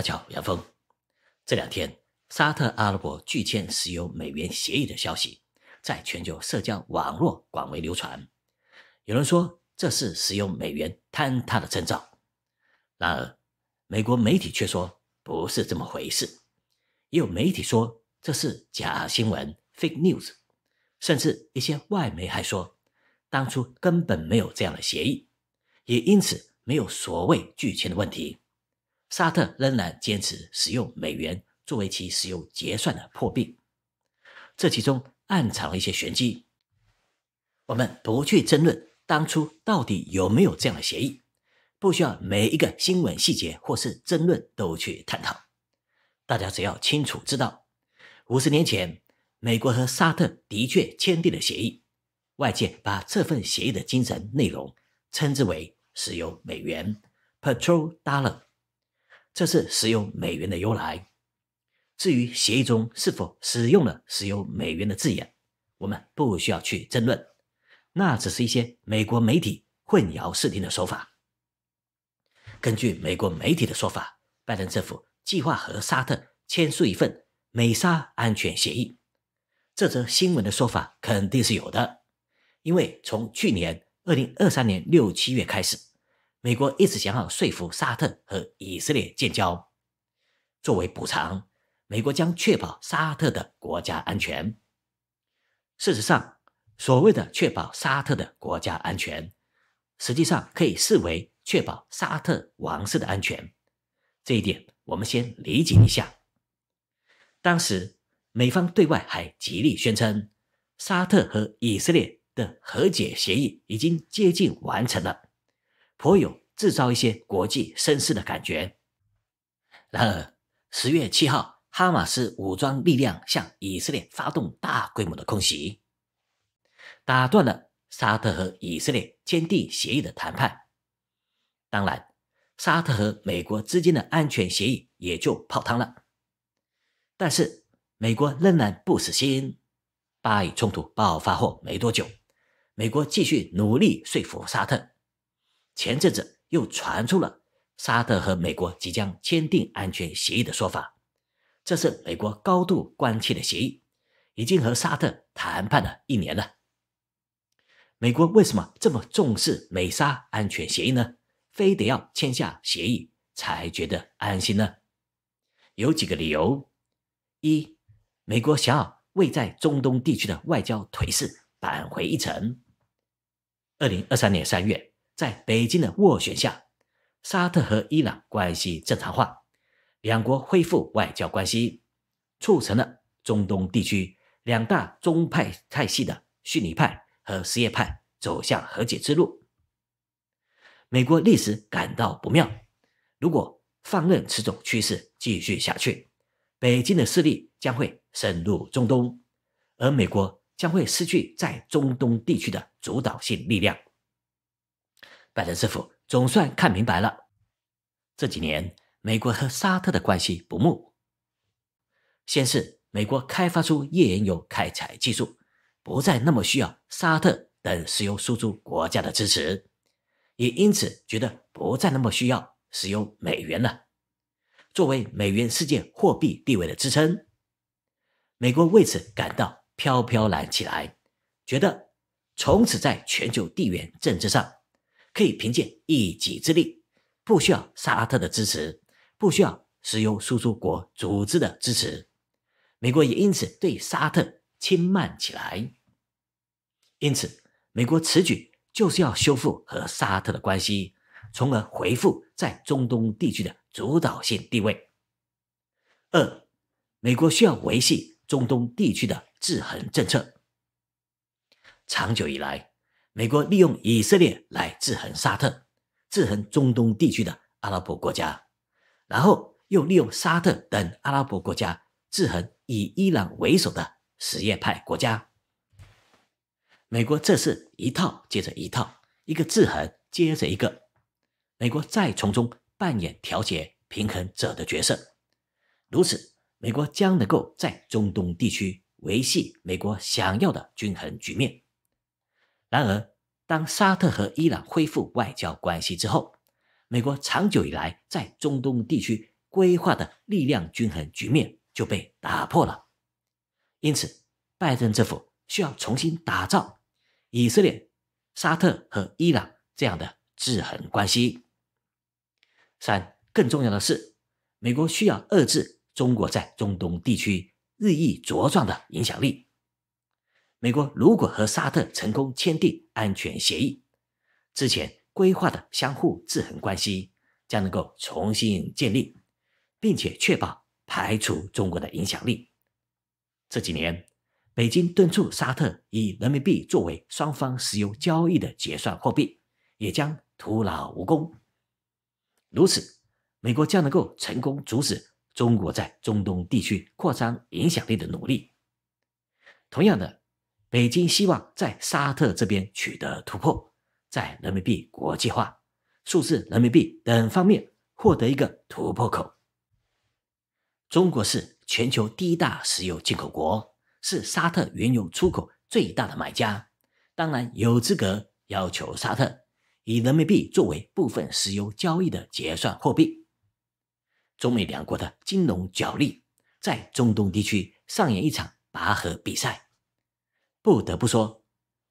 大家好，杨峰。这两天，沙特阿拉伯拒签石油美元协议的消息在全球社交网络广为流传。有人说这是石油美元坍塌的征兆，然而美国媒体却说不是这么回事。也有媒体说这是假新闻 （fake news），甚至一些外媒还说当初根本没有这样的协议，也因此没有所谓拒签的问题。沙特仍然坚持使用美元作为其石油结算的货币，这其中暗藏了一些玄机。我们不去争论当初到底有没有这样的协议，不需要每一个新闻细节或是争论都去探讨。大家只要清楚知道，五十年前美国和沙特的确签订了协议，外界把这份协议的精神内容称之为“石油美元 ”（Petrol Dollar）。这是石油美元的由来。至于协议中是否使用了“石油美元”的字眼，我们不需要去争论，那只是一些美国媒体混淆视听的说法。根据美国媒体的说法，拜登政府计划和沙特签署一份美沙安全协议。这则新闻的说法肯定是有的，因为从去年二零二三年六七月开始。美国一直想要说服沙特和以色列建交，作为补偿，美国将确保沙特的国家安全。事实上，所谓的确保沙特的国家安全，实际上可以视为确保沙特王室的安全。这一点我们先理解一下。当时，美方对外还极力宣称，沙特和以色列的和解协议已经接近完成了。颇有制造一些国际声势的感觉。然而，十月七号，哈马斯武装力量向以色列发动大规模的空袭，打断了沙特和以色列签订协议的谈判。当然，沙特和美国之间的安全协议也就泡汤了。但是，美国仍然不死心。巴以冲突爆发后没多久，美国继续努力说服沙特。前阵子又传出了沙特和美国即将签订安全协议的说法，这是美国高度关切的协议，已经和沙特谈判了一年了。美国为什么这么重视美沙安全协议呢？非得要签下协议才觉得安心呢？有几个理由：一，美国想要为在中东地区的外交颓势扳回一城。二零二三年三月。在北京的斡旋下，沙特和伊朗关系正常化，两国恢复外交关系，促成了中东地区两大宗派派系的逊尼派和什叶派走向和解之路。美国历史感到不妙，如果放任此种趋势继续下去，北京的势力将会深入中东，而美国将会失去在中东地区的主导性力量。拜登师傅总算看明白了，这几年美国和沙特的关系不睦。先是美国开发出页岩油开采技术，不再那么需要沙特等石油输出国家的支持，也因此觉得不再那么需要石油美元了。作为美元世界货币地位的支撑，美国为此感到飘飘然起来，觉得从此在全球地缘政治上。可以凭借一己之力，不需要沙特的支持，不需要石油输出国组织的支持。美国也因此对沙特轻慢起来。因此，美国此举就是要修复和沙特的关系，从而回复在中东地区的主导性地位。二，美国需要维系中东地区的制衡政策。长久以来。美国利用以色列来制衡沙特，制衡中东地区的阿拉伯国家，然后又利用沙特等阿拉伯国家制衡以伊朗为首的什叶派国家。美国这是一套接着一套，一个制衡接着一个，美国再从中扮演调节平衡者的角色。如此，美国将能够在中东地区维系美国想要的均衡局面。然而，当沙特和伊朗恢复外交关系之后，美国长久以来在中东地区规划的力量均衡局面就被打破了。因此，拜登政府需要重新打造以色列、沙特和伊朗这样的制衡关系。三，更重要的是，美国需要遏制中国在中东地区日益茁壮的影响力。美国如果和沙特成功签订安全协议，之前规划的相互制衡关系将能够重新建立，并且确保排除中国的影响力。这几年，北京敦促沙特以人民币作为双方石油交易的结算货币，也将徒劳无功。如此，美国将能够成功阻止中国在中东地区扩张影响力的努力。同样的。北京希望在沙特这边取得突破，在人民币国际化、数字人民币等方面获得一个突破口。中国是全球第一大石油进口国，是沙特原油出口最大的买家，当然有资格要求沙特以人民币作为部分石油交易的结算货币。中美两国的金融角力，在中东地区上演一场拔河比赛。不得不说，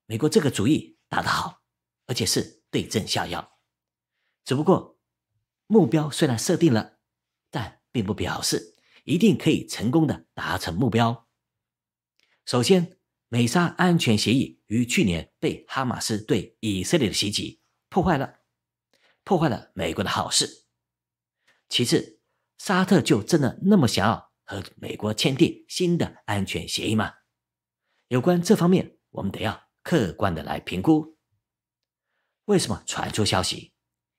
美国这个主意打得好，而且是对症下药。只不过，目标虽然设定了，但并不表示一定可以成功的达成目标。首先，美沙安全协议于去年被哈马斯对以色列的袭击破坏了，破坏了美国的好事。其次，沙特就真的那么想要和美国签订新的安全协议吗？有关这方面，我们得要客观的来评估。为什么传出消息，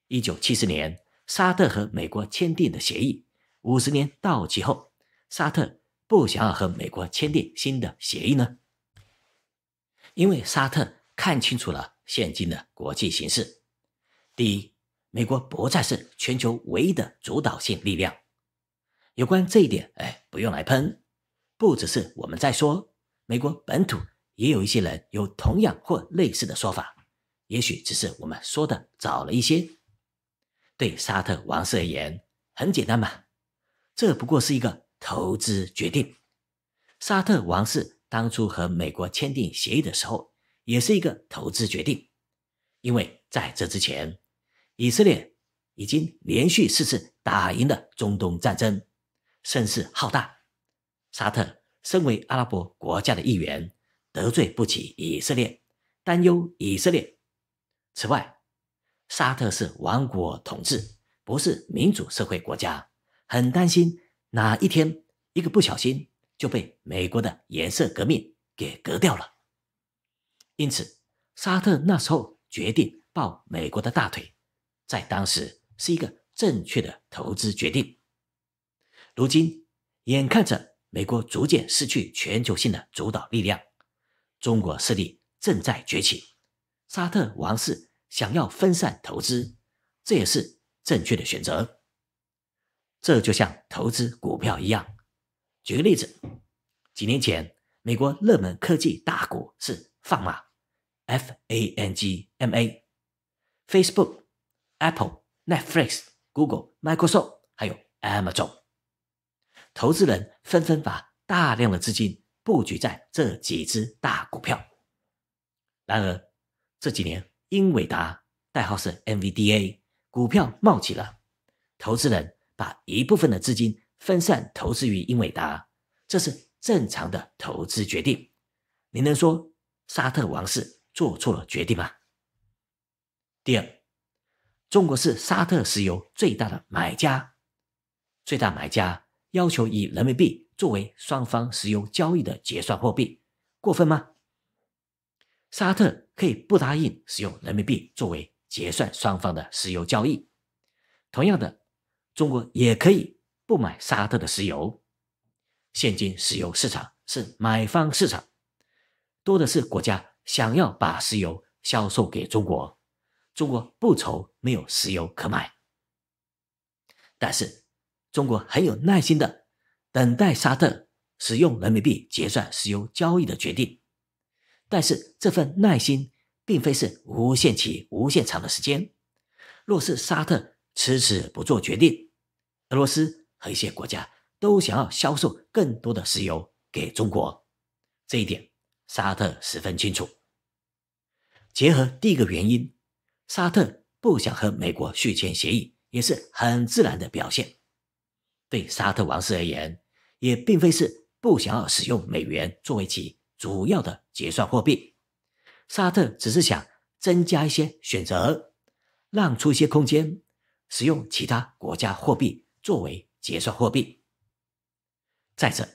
一九七四年沙特和美国签订的协议五十年到期后，沙特不想要和美国签订新的协议呢？因为沙特看清楚了现今的国际形势。第一，美国不再是全球唯一的主导性力量。有关这一点，哎，不用来喷，不只是我们在说。美国本土也有一些人有同样或类似的说法，也许只是我们说的早了一些。对沙特王室而言，很简单嘛，这不过是一个投资决定。沙特王室当初和美国签订协议的时候，也是一个投资决定，因为在这之前，以色列已经连续四次打赢了中东战争，声势浩大，沙特。身为阿拉伯国家的一员，得罪不起以色列，担忧以色列。此外，沙特是王国统治，不是民主社会国家，很担心哪一天一个不小心就被美国的颜色革命给革掉了。因此，沙特那时候决定抱美国的大腿，在当时是一个正确的投资决定。如今，眼看着。美国逐渐失去全球性的主导力量，中国势力正在崛起。沙特王室想要分散投资，这也是正确的选择。这就像投资股票一样。举个例子，几年前，美国热门科技大国是放马 （F A N G M A）、Facebook、Apple、Netflix、Google、Microsoft，还有 Amazon。投资人纷纷把大量的资金布局在这几只大股票，然而这几年英伟达（代号是 NVDA） 股票冒起了，投资人把一部分的资金分散投资于英伟达，这是正常的投资决定。您能说沙特王室做错了决定吗？第二，中国是沙特石油最大的买家，最大买家。要求以人民币作为双方石油交易的结算货币，过分吗？沙特可以不答应使用人民币作为结算双方的石油交易。同样的，中国也可以不买沙特的石油。现今石油市场是买方市场，多的是国家想要把石油销售给中国，中国不愁没有石油可买，但是。中国很有耐心的等待沙特使用人民币结算石油交易的决定，但是这份耐心并非是无限期、无限长的时间。若是沙特迟迟不做决定，俄罗斯和一些国家都想要销售更多的石油给中国，这一点沙特十分清楚。结合第一个原因，沙特不想和美国续签协议也是很自然的表现。对沙特王室而言，也并非是不想要使用美元作为其主要的结算货币。沙特只是想增加一些选择，让出一些空间，使用其他国家货币作为结算货币。再者，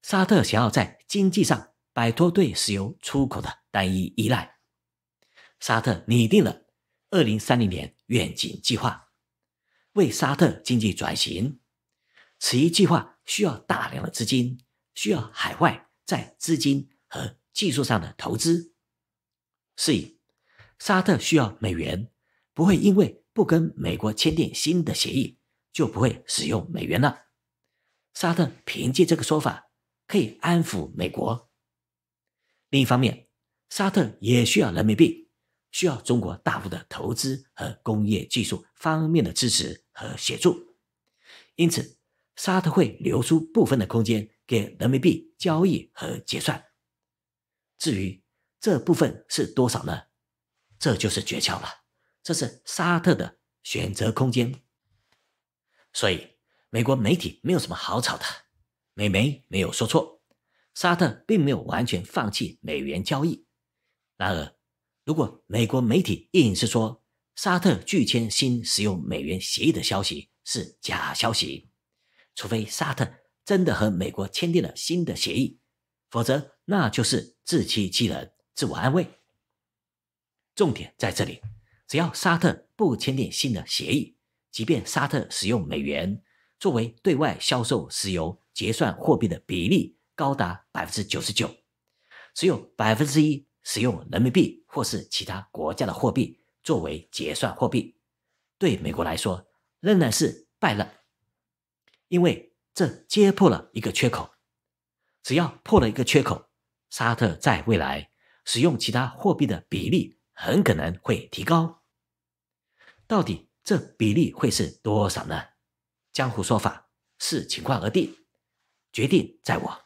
沙特想要在经济上摆脱对石油出口的单一依赖。沙特拟定了二零三零年愿景计划，为沙特经济转型。此一计划需要大量的资金，需要海外在资金和技术上的投资。是以，沙特需要美元，不会因为不跟美国签订新的协议，就不会使用美元了。沙特凭借这个说法可以安抚美国。另一方面，沙特也需要人民币，需要中国大幅的投资和工业技术方面的支持和协助。因此。沙特会留出部分的空间给人民币交易和结算。至于这部分是多少呢？这就是诀窍了，这是沙特的选择空间。所以，美国媒体没有什么好吵的，美媒没有说错，沙特并没有完全放弃美元交易。然而，如果美国媒体硬是说沙特拒签新使用美元协议的消息是假消息，除非沙特真的和美国签订了新的协议，否则那就是自欺欺人、自我安慰。重点在这里：只要沙特不签订新的协议，即便沙特使用美元作为对外销售石油结算货币的比例高达百分之九十九，只有百分之一使用人民币或是其他国家的货币作为结算货币，对美国来说仍然是败了。因为这揭破了一个缺口，只要破了一个缺口，沙特在未来使用其他货币的比例很可能会提高。到底这比例会是多少呢？江湖说法视情况而定”，决定在我。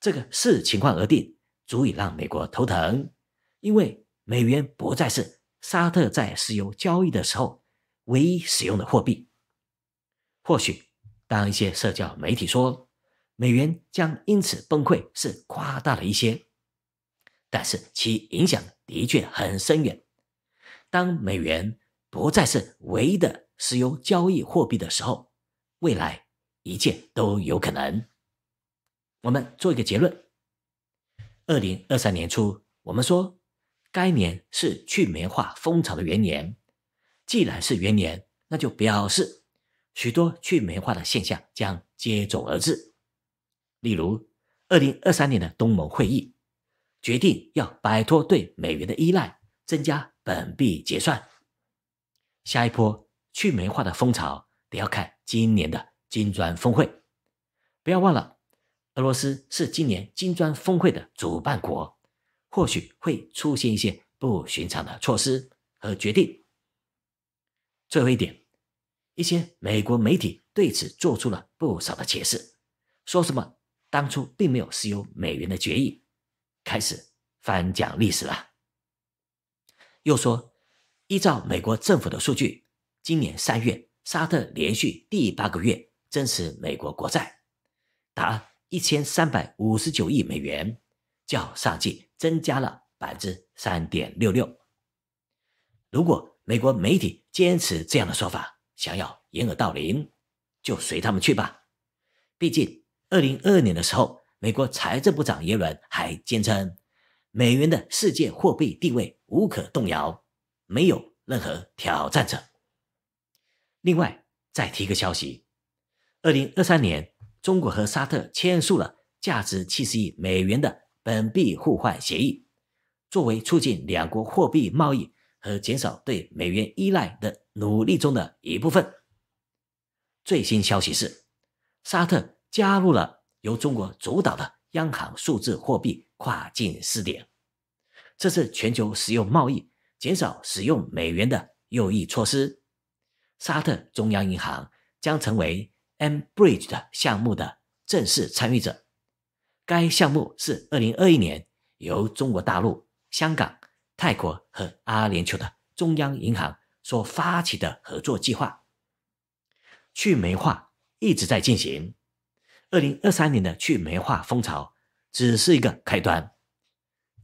这个“视情况而定”足以让美国头疼，因为美元不再是沙特在石油交易的时候唯一使用的货币。或许，当一些社交媒体说美元将因此崩溃是夸大了一些，但是其影响的确很深远。当美元不再是唯一的石油交易货币的时候，未来一切都有可能。我们做一个结论：二零二三年初，我们说该年是去美化风潮的元年。既然是元年，那就表示。许多去美化的现象将接踵而至，例如，二零二三年的东盟会议决定要摆脱对美元的依赖，增加本币结算。下一波去美化的风潮得要看今年的金砖峰会。不要忘了，俄罗斯是今年金砖峰会的主办国，或许会出现一些不寻常的措施和决定。最后一点。一些美国媒体对此做出了不少的解释，说什么当初并没有石油美元的决议，开始翻讲历史了。又说，依照美国政府的数据，今年三月沙特连续第八个月增持美国国债，达一千三百五十九亿美元，较上季增加了百分之三点六六。如果美国媒体坚持这样的说法，想要掩耳盗铃，就随他们去吧。毕竟，二零二二年的时候，美国财政部长耶伦还坚称，美元的世界货币地位无可动摇，没有任何挑战者。另外，再提个消息：二零二三年，中国和沙特签署了价值七十亿美元的本币互换协议，作为促进两国货币贸易和减少对美元依赖的。努力中的一部分。最新消息是，沙特加入了由中国主导的央行数字货币跨境试点，这是全球使用贸易、减少使用美元的有益措施。沙特中央银行将成为 M Bridge 的项目的正式参与者。该项目是二零二一年由中国大陆、香港、泰国和阿联酋的中央银行。所发起的合作计划，去煤化一直在进行。二零二三年的去煤化风潮只是一个开端。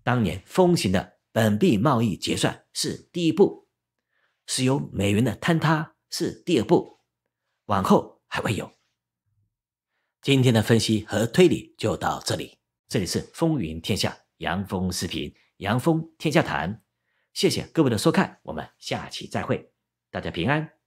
当年风行的本币贸易结算是第一步，石油美元的坍塌是第二步，往后还会有。今天的分析和推理就到这里。这里是风云天下，杨风视频，杨风天下谈。谢谢各位的收看，我们下期再会，大家平安。